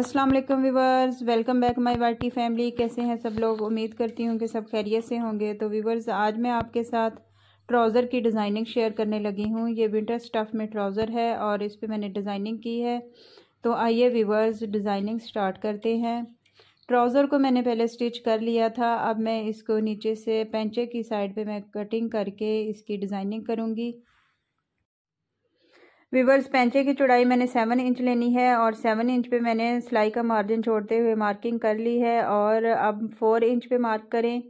अस्सलाम वालेकुम viewers welcome back my वाटी फैमिली कैसे हैं सब लोग उम्मीद करती हूँ कि सब खैरियत से होंगे तो व्यूवर्स आज मैं आपके साथ ट्राउज़र की डिज़ाइनिंग शेयर करने लगी हूँ ये विंटर स्टफ़ में ट्राउज़र है और इस पर मैंने डिज़ाइनिंग की है तो आइए व्यूवर्स डिज़ाइनिंग स्टार्ट करते हैं ट्राउज़र को मैंने पहले स्टिच कर लिया था अब मैं इसको नीचे से पेंचे की साइड पर मैं कटिंग करके इसकी डिज़ाइनिंग करूँगी विवर्स पेंचे की चौड़ाई मैंने सेवन इंच लेनी है और सेवन इंच पे मैंने सिलाई का मार्जिन छोड़ते हुए मार्किंग कर ली है और अब फोर इंच पे मार्क करें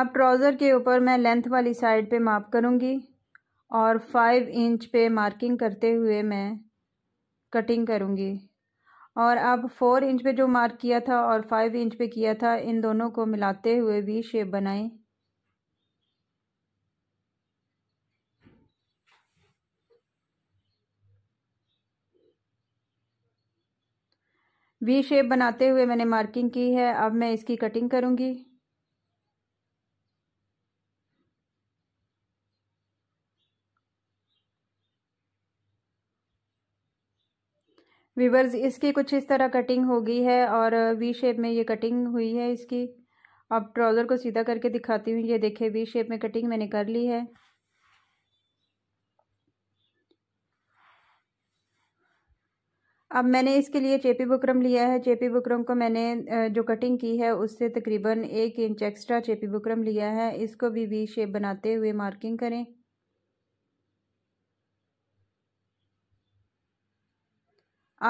अब ट्राउज़र के ऊपर मैं लेंथ वाली साइड पे माप करूँगी और फाइव इंच पे मार्किंग करते हुए मैं कटिंग करूँगी और अब फोर इंच पे जो मार्क किया था और फाइव इंच पे किया था इन दोनों को मिलाते हुए भी शेप बनाएं वी शेप बनाते हुए मैंने मार्किंग की है अब मैं इसकी कटिंग करूंगी वीवर्स इसकी कुछ इस तरह कटिंग हो गई है और वी शेप में ये कटिंग हुई है इसकी अब ट्राउज़र को सीधा करके दिखाती हूँ ये देखिए वी शेप में कटिंग मैंने कर ली है अब मैंने इसके लिए चेपी बुकरम लिया है चेपी बुकरम को मैंने जो कटिंग की है उससे तकरीबन एक इंच एक्स्ट्रा चेपी बुकरम लिया है इसको भी वी शेप बनाते हुए मार्किंग करें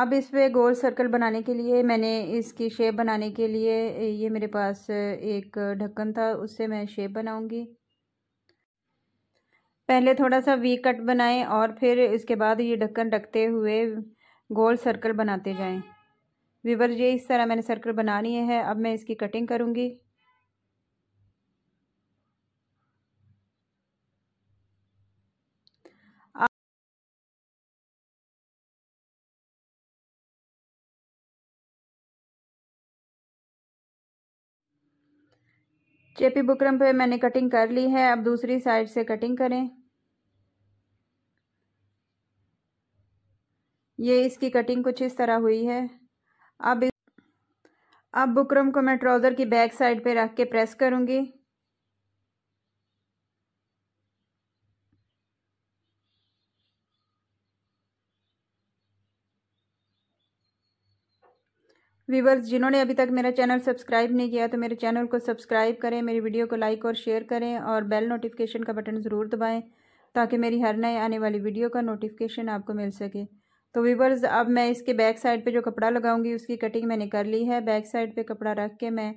अब इस पर गोल सर्कल बनाने के लिए मैंने इसकी शेप बनाने के लिए ये मेरे पास एक ढक्कन था उससे मैं शेप बनाऊंगी पहले थोड़ा सा वी कट बनाएं और फिर इसके बाद ये ढक्कन रखते हुए गोल सर्कल बनाते जाएं विवर ये इस तरह मैंने सर्कल बना लिए है अब मैं इसकी कटिंग करूंगी चेपी बुकरम पे मैंने कटिंग कर ली है अब दूसरी साइड से कटिंग करें ये इसकी कटिंग कुछ इस तरह हुई है अब इस अब बुकरम को मैं ट्राउज़र की बैक साइड पे रख के प्रेस करूँगी व्यूवर्स जिन्होंने अभी तक मेरा चैनल सब्सक्राइब नहीं किया तो मेरे चैनल को सब्सक्राइब करें मेरी वीडियो को लाइक और शेयर करें और बेल नोटिफिकेशन का बटन ज़रूर दबाएं ताकि मेरी हर नए आने वाली वीडियो का नोटिफिकेशन आपको मिल सके तो वीवर्स अब मैं इसके बैक साइड पे जो कपड़ा लगाऊंगी उसकी कटिंग मैंने कर ली है बैक साइड पे कपड़ा रख के मैं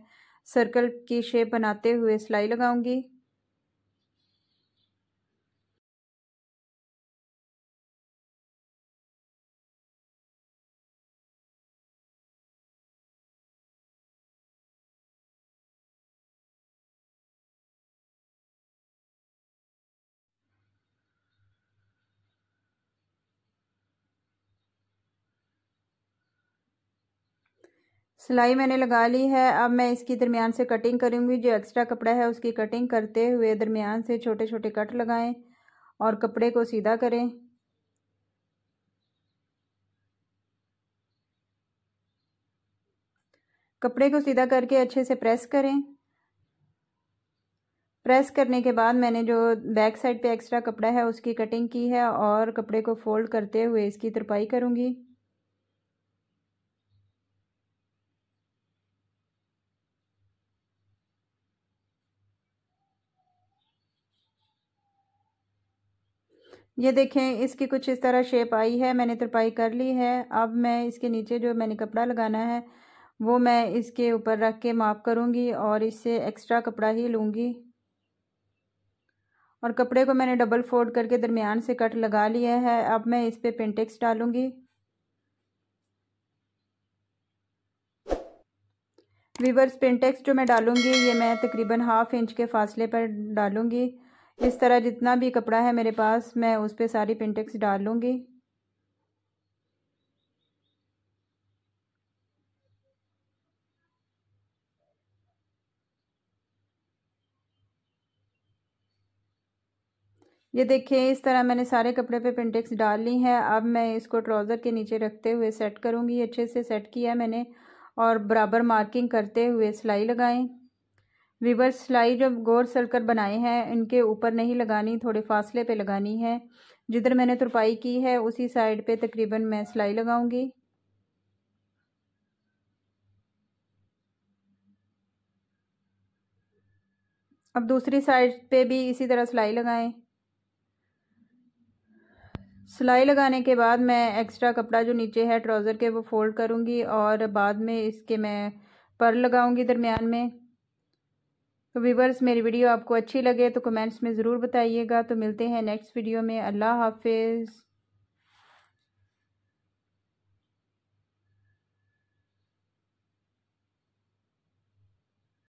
सर्कल की शेप बनाते हुए सिलाई लगाऊंगी सिलाई मैंने लगा ली है अब मैं इसकी दरमियान से कटिंग करूँगी जो एक्स्ट्रा कपड़ा है उसकी कटिंग करते हुए दरमियान से छोटे छोटे कट लगाएं और कपड़े को सीधा करें कपड़े को सीधा करके अच्छे से प्रेस करें प्रेस करने के बाद मैंने जो बैक साइड पे एक्स्ट्रा कपड़ा है उसकी कटिंग की है और कपड़े को फोल्ड करते हुए इसकी तरपाई करूँगी ये देखें इसकी कुछ इस तरह शेप आई है मैंने तरपाई कर ली है अब मैं इसके नीचे जो मैंने कपड़ा लगाना है वो मैं इसके ऊपर रख के माप करूँगी और इससे एक्स्ट्रा कपड़ा ही लूँगी और कपड़े को मैंने डबल फोल्ड करके दरमियान से कट लगा लिया है अब मैं इस पर पेंटेक्स डालूँगी वीवर्स पेंटेक्स जो मैं डालूँगी ये मैं तकरीबन हाफ़ इंच के फासले पर डालूँगी इस तरह जितना भी कपड़ा है मेरे पास मैं उस पर सारी पिंटेक्स डाल लूँगी ये देखिए इस तरह मैंने सारे कपड़े पे पिंटेक्स डाल ली है अब मैं इसको ट्राउज़र के नीचे रखते हुए सेट करूँगी अच्छे से सेट किया मैंने और बराबर मार्किंग करते हुए सिलाई लगाएं रिवर्स सिलाई गौर गोर कर बनाए हैं इनके ऊपर नहीं लगानी थोड़े फासले पे लगानी है जिधर मैंने तुरपाई की है उसी साइड पे तकरीबन मैं सिलाई लगाऊंगी अब दूसरी साइड पे भी इसी तरह सिलाई लगाएं सिलाई लगाने के बाद मैं एक्स्ट्रा कपड़ा जो नीचे है ट्राउज़र के वो फ़ोल्ड करूँगी और बाद में इसके मैं पर लगाऊँगी दरमियान में तो व्यूवर्स मेरी वीडियो आपको अच्छी लगे तो कमेंट्स में ज़रूर बताइएगा तो मिलते हैं नेक्स्ट वीडियो में अल्लाह हाफिज़